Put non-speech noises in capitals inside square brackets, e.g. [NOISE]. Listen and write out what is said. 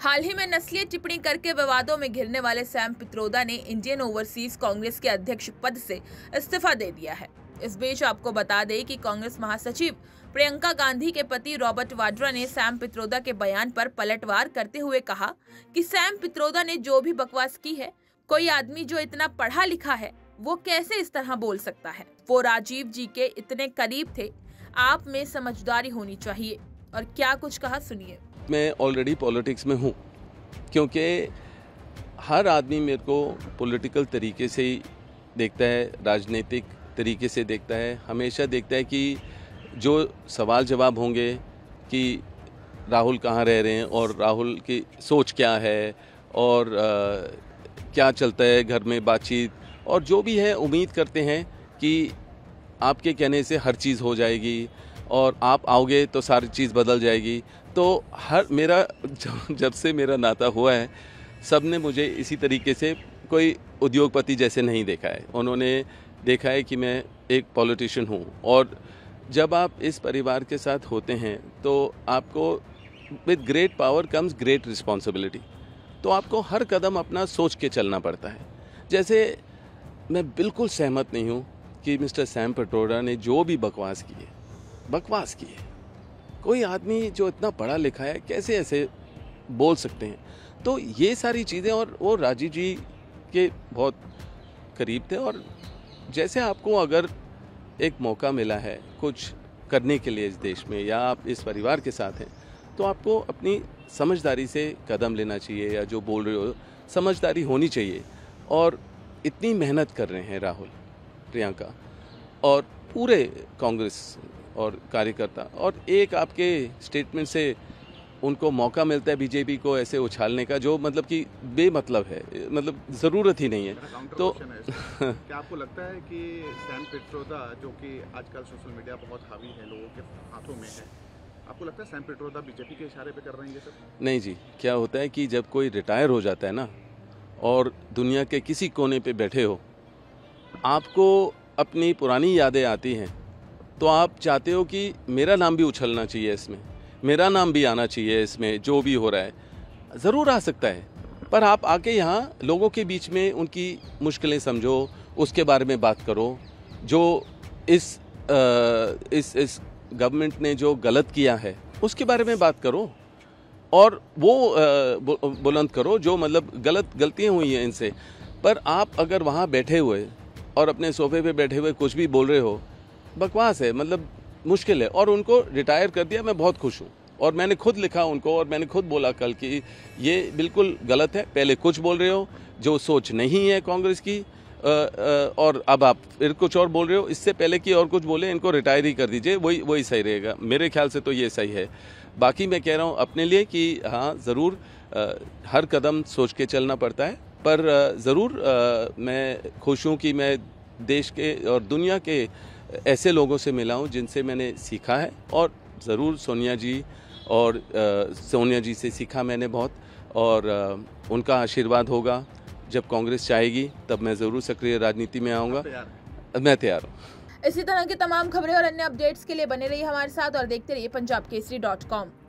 हाल ही में नस्लीय टिप्पणी करके विवादों में घिरने वाले सैम पित्रोदा ने इंडियन ओवरसीज कांग्रेस के अध्यक्ष पद से इस्तीफा दे दिया है इस बीच आपको बता दें कि कांग्रेस महासचिव प्रियंका गांधी के पति रॉबर्ट वाड्रा ने सैम पित्रोदा के बयान पर पलटवार करते हुए कहा कि सैम पित्रोदा ने जो भी बकवास की है कोई आदमी जो इतना पढ़ा लिखा है वो कैसे इस तरह बोल सकता है वो राजीव जी के इतने करीब थे आप में समझदारी होनी चाहिए और क्या कुछ कहा सुनिए मैं ऑलरेडी पॉलिटिक्स में हूँ क्योंकि हर आदमी मेरे को पॉलिटिकल तरीके से ही देखता है राजनीतिक तरीके से देखता है हमेशा देखता है कि जो सवाल जवाब होंगे कि राहुल कहाँ रह रहे हैं और राहुल की सोच क्या है और आ, क्या चलता है घर में बातचीत और जो भी है उम्मीद करते हैं कि आपके कहने से हर चीज़ हो जाएगी और आप आओगे तो सारी चीज़ बदल जाएगी तो हर मेरा जब से मेरा नाता हुआ है सब ने मुझे इसी तरीके से कोई उद्योगपति जैसे नहीं देखा है उन्होंने देखा है कि मैं एक पॉलिटिशियन हूँ और जब आप इस परिवार के साथ होते हैं तो आपको with great power comes great responsibility तो आपको हर कदम अपना सोच के चलना पड़ता है जैसे मैं बिल्कुल सहमत नहीं हूँ कि मिस्टर सैम पटोरा ने जो भी बकवास किए बकवास की है कोई आदमी जो इतना पढ़ा लिखा है कैसे ऐसे बोल सकते हैं तो ये सारी चीज़ें और वो राजीव जी के बहुत करीब थे और जैसे आपको अगर एक मौका मिला है कुछ करने के लिए इस देश में या आप इस परिवार के साथ हैं तो आपको अपनी समझदारी से कदम लेना चाहिए या जो बोल रहे हो समझदारी होनी चाहिए और इतनी मेहनत कर रहे हैं राहुल प्रियंका और पूरे कांग्रेस और कार्यकर्ता और एक आपके स्टेटमेंट से उनको मौका मिलता है बीजेपी को ऐसे उछालने का जो मतलब कि बेमतलब है मतलब ज़रूरत ही नहीं है तो है [LAUGHS] क्या आपको लगता है कि सैम पेट्रोदा जो कि आजकल सोशल मीडिया बहुत हावी है लोगों के हाथों में है आपको लगता है सैम पेट्रोदा बीजेपी के इशारे पे कर रहे हैं ये सब नहीं जी क्या होता है कि जब कोई रिटायर हो जाता है ना और दुनिया के किसी कोने पर बैठे हो आपको अपनी पुरानी यादें आती हैं तो आप चाहते हो कि मेरा नाम भी उछलना चाहिए इसमें मेरा नाम भी आना चाहिए इसमें जो भी हो रहा है ज़रूर आ सकता है पर आप आके यहाँ लोगों के बीच में उनकी मुश्किलें समझो उसके बारे में बात करो जो इस आ, इस इस गवर्नमेंट ने जो गलत किया है उसके बारे में बात करो और वो बुलंद करो जो मतलब गलत गलतियाँ हुई हैं इनसे पर आप अगर वहाँ बैठे हुए और अपने सोफे पे बैठे हुए कुछ भी बोल रहे हो बकवास है मतलब मुश्किल है और उनको रिटायर कर दिया मैं बहुत खुश हूँ और मैंने खुद लिखा उनको और मैंने खुद बोला कल कि ये बिल्कुल गलत है पहले कुछ बोल रहे हो जो सोच नहीं है कांग्रेस की आ, आ, और अब आप फिर कुछ और बोल रहे हो इससे पहले कि और कुछ बोले इनको रिटायर ही कर दीजिए वही वही सही रहेगा मेरे ख्याल से तो ये सही है बाकी मैं कह रहा हूँ अपने लिए कि हाँ ज़रूर हर कदम सोच के चलना पड़ता है पर ज़रूर मैं खुश हूँ कि मैं देश के और दुनिया के ऐसे लोगों से मिला हूँ जिनसे मैंने सीखा है और ज़रूर सोनिया जी और आ, सोनिया जी से सीखा मैंने बहुत और आ, उनका आशीर्वाद होगा जब कांग्रेस चाहेगी तब मैं ज़रूर सक्रिय राजनीति में आऊँगा मैं तैयार हूँ इसी तरह की तमाम खबरें और अन्य अपडेट्स के लिए बने रहिए हमारे साथ और देखते रहिए पंजाब केसरी डॉट कॉम